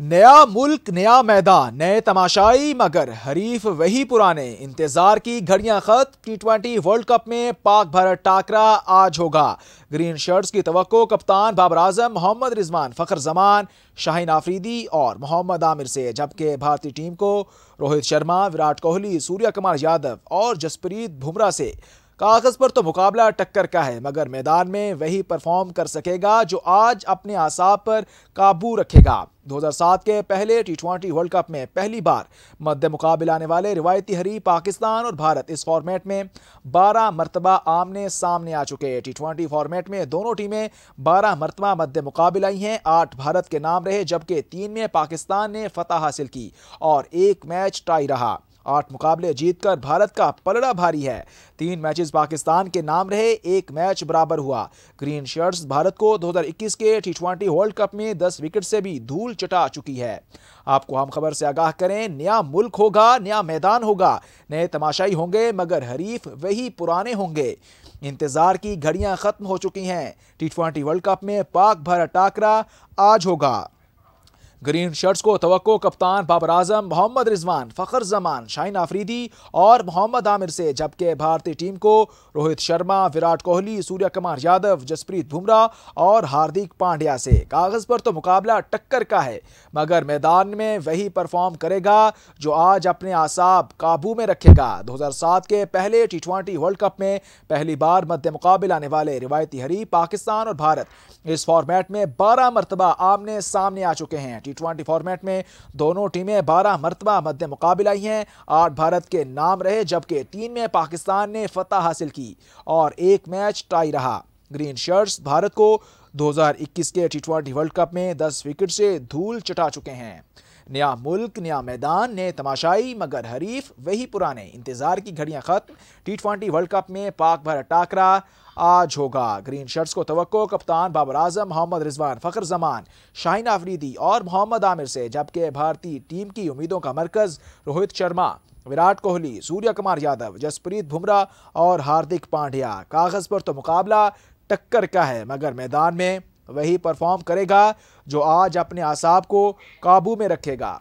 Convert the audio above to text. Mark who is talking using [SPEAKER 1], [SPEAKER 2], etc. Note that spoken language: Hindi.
[SPEAKER 1] नया मुल्क नया मैदान नए तमाशाई मगर हरीफ वही पुराने इंतजार की घड़ियां खत टी ट्वेंटी वर्ल्ड कप में पाक भारत टाकरा आज होगा ग्रीन शर्ट्स की तो कप्तान बाबर आजम मोहम्मद रिजवान फखर जमान शाहीन आफरीदी और मोहम्मद आमिर से जबकि भारतीय टीम को रोहित शर्मा विराट कोहली सूर्या कुमार यादव और जसप्रीत बुमराह से कागज पर तो मुकाबला टक्कर का है मगर मैदान में वही परफॉर्म कर सकेगा जो आज अपने आसाब पर काबू रखेगा 2007 के पहले टी ट्वेंटी वर्ल्ड कप में पहली बार मध्य मुकाबला आने वाले रिवायती हरी पाकिस्तान और भारत इस फॉर्मेट में 12 मरतबा आमने सामने आ चुके हैं टी ट्वेंटी फॉर्मेट में दोनों टीमें 12 मरतबा मध्य मुकाबला आई हैं आठ भारत के नाम रहे जबकि तीन में पाकिस्तान ने फतह हासिल की और एक मैच टाई रहा आठ मुकाबले जीतकर भारत का पलड़ा भारी है तीन मैचेस पाकिस्तान के नाम रहे एक मैच बराबर हुआ ग्रीन शर्ट्स भारत को 2021 के टी ट्वेंटी वर्ल्ड कप में 10 विकेट से भी धूल चटा चुकी है आपको हम खबर से आगाह करें नया मुल्क होगा नया मैदान होगा नए तमाशाई होंगे मगर हरीफ वही पुराने होंगे इंतजार की घड़ियां खत्म हो चुकी हैं टी ट्वेंटी वर्ल्ड कप में पाक भर टाकरा आज होगा ग्रीन शर्ट्स को तो कप्तान बाबर आजम मोहम्मद रिजवान फ़खर जमान शाइन आफरीदी और मोहम्मद आमिर से जबकि भारतीय टीम को रोहित शर्मा विराट कोहली सूर्य कुमार यादव जसप्रीत बुमराह और हार्दिक पांड्या से कागज़ पर तो मुकाबला टक्कर का है मगर मैदान में वही परफॉर्म करेगा जो आज अपने आसाब काबू में रखेगा 2007 के पहले टी ट्वेंटी वर्ल्ड कप में पहली बार मध्य मुकाबले आने वाले रिवायती हरी पाकिस्तान और भारत इस फॉर्मेट में बारह मरतबा आमने सामने आ चुके हैं टी ट्वेंटी फॉर्मेट में दोनों टीमें बारह मरतबा मध्य मुकाबला आई हैं आठ भारत के नाम रहे जबकि तीन में पाकिस्तान ने फतह हासिल की और एक मैच टाई रहा ग्रीन शर्ट्स भारत को 2021 के टी ट्वेंटी वर्ल्ड कप में 10 विकेट से धूल चटा चुके हैं नया मुल्क नया मैदान नए तमाशाई मगर हरीफ वही पुराने इंतज़ार की घड़ियाँ ख़त्म टी ट्वेंटी वर्ल्ड कप में पाक भर टाकरा आज होगा ग्रीन शर्ट्स को तो कप्तान बाबर आजम मोहम्मद रिजवान फ़खर जमान शाहिन आफरीदी और मोहम्मद आमिर से जबकि भारतीय टीम की उम्मीदों का मरकज़ रोहित शर्मा विराट कोहली सूर्य कुमार यादव जसप्रीत बुमराह और हार्दिक पांड्या कागज़ पर तो मुकाबला टक्कर का है मगर मैदान में वही परफॉर्म करेगा जो आज अपने आसाब को काबू में रखेगा